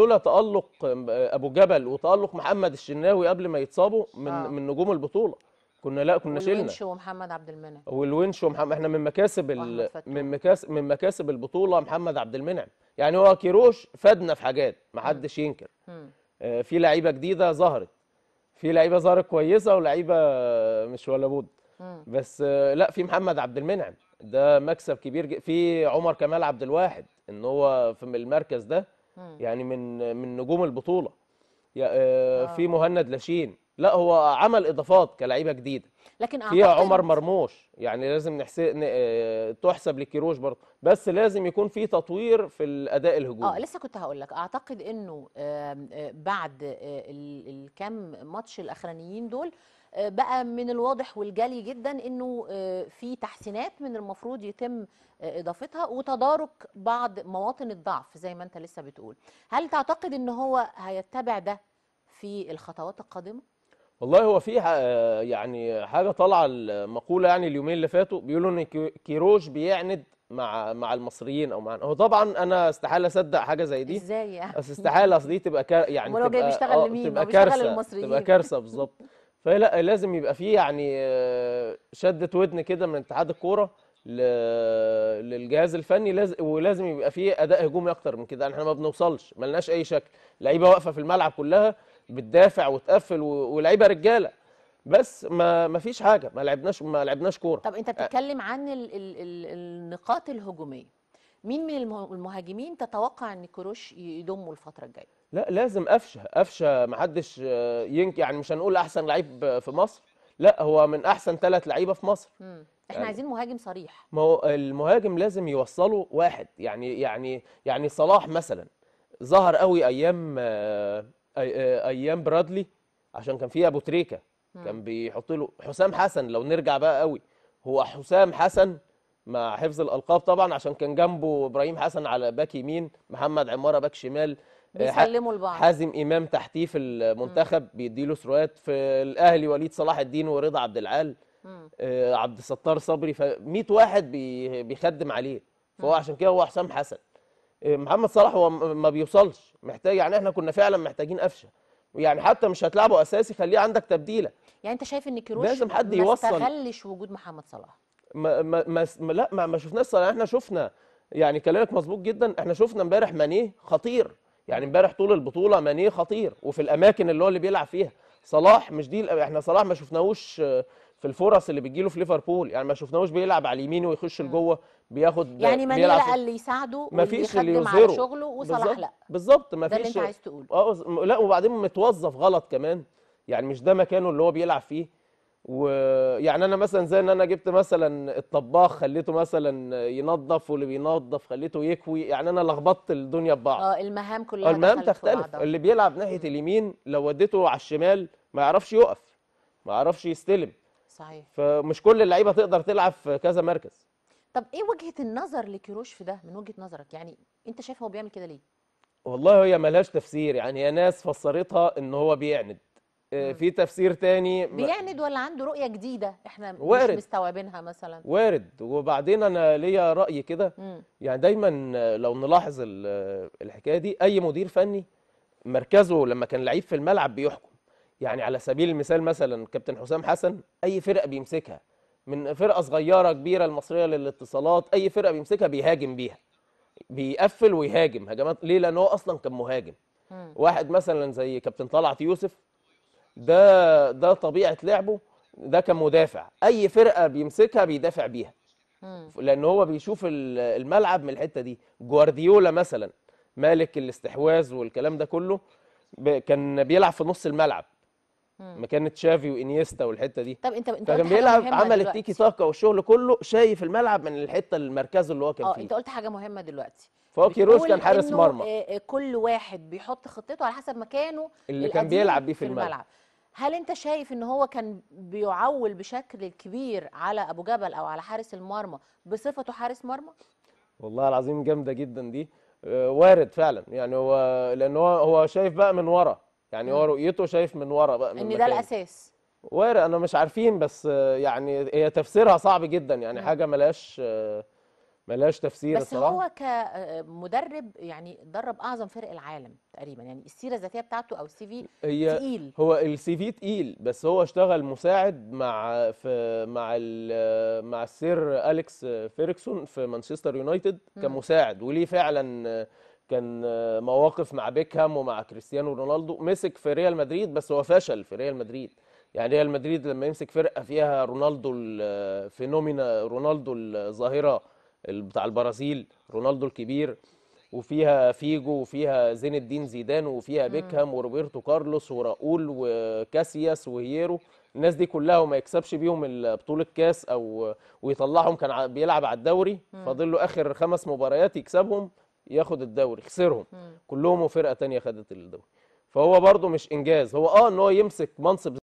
لولا تألق أبو جبل وتألق محمد الشناوي قبل ما يتصابوا من آه. من نجوم البطولة كنا لا كنا شلنا والونش ومحمد عبد المنعم والونش ومحمد احنا من مكاسب ال... من مكاسب من مكاسب البطولة محمد عبد المنعم يعني هو كيروش فادنا في حاجات ما حدش ينكر آه في لعيبة جديدة ظهرت في لعيبة ظهرت كويسة ولعيبة مش ولا بد بس آه لا في محمد عبد المنعم ده مكسب كبير في عمر كمال عبد الواحد ان هو في المركز ده يعني من من نجوم البطوله آه، آه. في مهند لاشين لا هو عمل اضافات كلعيبه جديده لكن فيها عمر مرموش يعني لازم نحسب آه، تحسب لكيروش برضه بس لازم يكون في تطوير في الاداء الهجومي اه لسه كنت هقول لك اعتقد انه بعد الكام ماتش الاخرانيين دول آه، بقى من الواضح والجلي جدا انه آه، في تحسينات من المفروض يتم آه، اضافتها وتدارك بعض مواطن الضعف زي ما انت لسه بتقول هل تعتقد ان هو هيتبع ده في الخطوات القادمه والله هو في يعني حاجه طالعه المقوله يعني اليومين اللي فاتوا بيقولوا ان كيروش بيعند مع مع المصريين او معنا هو طبعا انا استحاله اصدق حاجه زي دي ازاي يعني بس استحاله اصل دي تبقى كار يعني تبقى بيشتغل لمين تبقى كارثه تبقى كارثه بالظبط فلا لازم يبقى فيه يعني آه، شده ودن كده من اتحاد الكوره للجهاز الفني لازم ولازم يبقى فيه اداء هجومي اكتر من كده يعني احنا ما بنوصلش ملناش اي شكل لعيبه واقفه في الملعب كلها بتدافع وتقفل ولعيبه رجاله بس ما ما فيش حاجه ما لعبناش ما لعبناش كوره طب انت بتتكلم عن الـ الـ الـ النقاط الهجوميه مين من المهاجمين تتوقع ان كروش يضمه الفتره الجايه لا لازم قفشه قفشه ما حدش آه، ينك يعني مش هنقول احسن لعيب في مصر لا هو من احسن ثلاث لعيبه في مصر مم. احنا يعني عايزين مهاجم صريح ما هو المهاجم لازم يوصله واحد يعني يعني يعني صلاح مثلا ظهر قوي ايام آه، آه، ايام برادلي عشان كان فيه ابو تريكه مم. كان بيحط له حسام حسن لو نرجع بقى قوي هو حسام حسن مع حفظ الالقاب طبعا عشان كان جنبه ابراهيم حسن على باك يمين محمد عماره باك شمال آه، بيسلموا لبعض حازم امام تحتيه في المنتخب بيديله سروات في الاهلي وليد صلاح الدين ورضا عبد العال آه، عبد الستار صبري ف 100 واحد بيخدم عليه فهو عشان كده هو حسام حسن آه، محمد صلاح هو ما بيوصلش محتاج يعني احنا كنا فعلا محتاجين قفشه يعني حتى مش هتلعبه اساسي خليه عندك تبديله يعني انت شايف ان كيروش لازم حد يوصل ما استغلش وجود محمد صلاح ما ما, ما لا ما شفناش صلاح احنا شفنا يعني كلامك مظبوط جدا احنا شفنا امبارح مانيه خطير يعني امبارح طول البطوله ماني خطير وفي الاماكن اللي هو اللي بيلعب فيها صلاح مش دي احنا صلاح ما شفناهوش آه، في الفرص اللي بتجيله في ليفربول يعني ما شفناهوش بيلعب على اليمين ويخش لجوه بياخد يعني ماني لقى اللي يساعده ما فيش اللي يظهره شغله وصلاح لا بالظبط ما فيش ده اللي انت عايز تقوله اه لا وبعدين متوظف غلط كمان يعني مش ده مكانه اللي هو بيلعب فيه ويعني انا مثلا زي ان انا جبت مثلا الطباخ خليته مثلا ينظف واللي بينظف خليته يكوي يعني انا لخبطت الدنيا ببعض اه المهام كلها المهام تختلف اللي بيلعب ناحيه اليمين لو وديته على الشمال ما يعرفش يقف ما يعرفش يستلم صحيح فمش كل اللعيبه تقدر تلعب في كذا مركز طب ايه وجهه النظر لكيروش في ده من وجهه نظرك يعني انت شايف هو بيعمل كده ليه والله هي ملهاش تفسير يعني يا ناس فسرتها ان هو بيعند آه، في تفسير تاني بيعند ولا عنده رؤيه جديده احنا وارد. مش مستوعبينها مثلا وارد وبعدين انا ليا راي كده يعني دايما لو نلاحظ الحكايه دي اي مدير فني مركزه لما كان لعيب في الملعب بيحكم يعني على سبيل المثال مثلا كابتن حسام حسن اي فرقه بيمسكها من فرقه صغيره كبيره المصريه للاتصالات اي فرقه بيمسكها بيهاجم بيها بيقفل ويهاجم هجمات ليه لان هو اصلا كان مهاجم واحد مثلا زي كابتن طلعت يوسف ده ده طبيعه لعبه ده كمدافع اي فرقه بيمسكها بيدافع بيها لان هو بيشوف الملعب من الحته دي جوارديولا مثلا مالك الاستحواذ والكلام ده كله كان بيلعب في نص الملعب مكان تشافي وانيستا والحته دي طب انت انت كان بيلعب عمل التيكي تاكا والشغل كله شايف الملعب من الحته المركز اللي هو كان آه، فيه اه انت قلت حاجه مهمه دلوقتي فهو روش كان حارس مرمى آه، آه، كل واحد بيحط خطته على حسب مكانه اللي كان بيلعب بيه في الملعب, في الملعب. هل انت شايف ان هو كان بيعول بشكل كبير على ابو جبل او على حارس المرمى بصفته حارس مرمى والله العظيم جامده جدا دي آه، وارد فعلا يعني هو لان هو هو شايف بقى من ورا يعني هو رؤيته شايف من ورا بقى من ان ده الاساس وارد انا مش عارفين بس آه، يعني هي تفسيرها صعب جدا يعني حاجه ملهاش آه، ملهاش تفسير بس الصراحه هو كمدرب يعني درب اعظم فرق العالم تقريبا يعني السيره الذاتيه بتاعته او السي في تقيل هو السي في تقيل بس هو اشتغل مساعد مع في مع مع السير اليكس فيركسون في مانشستر يونايتد كمساعد وليه فعلا كان مواقف مع بيكهام ومع كريستيانو رونالدو مسك في ريال مدريد بس هو فشل في ريال مدريد يعني ريال مدريد لما يمسك فرقه فيها رونالدو الفينومينا رونالدو الظاهره بتاع البرازيل رونالدو الكبير وفيها فيجو وفيها زين الدين زيدان وفيها بيكهام وروبرتو كارلوس وراؤول وكاسياس وهيرو الناس دي كلها وما يكسبش بيهم بطوله كاس او ويطلعهم كان بيلعب على الدوري فاضل له اخر خمس مباريات يكسبهم ياخد الدوري خسرهم كلهم وفرقه تانية خدت الدوري فهو برده مش انجاز هو اه ان هو يمسك منصب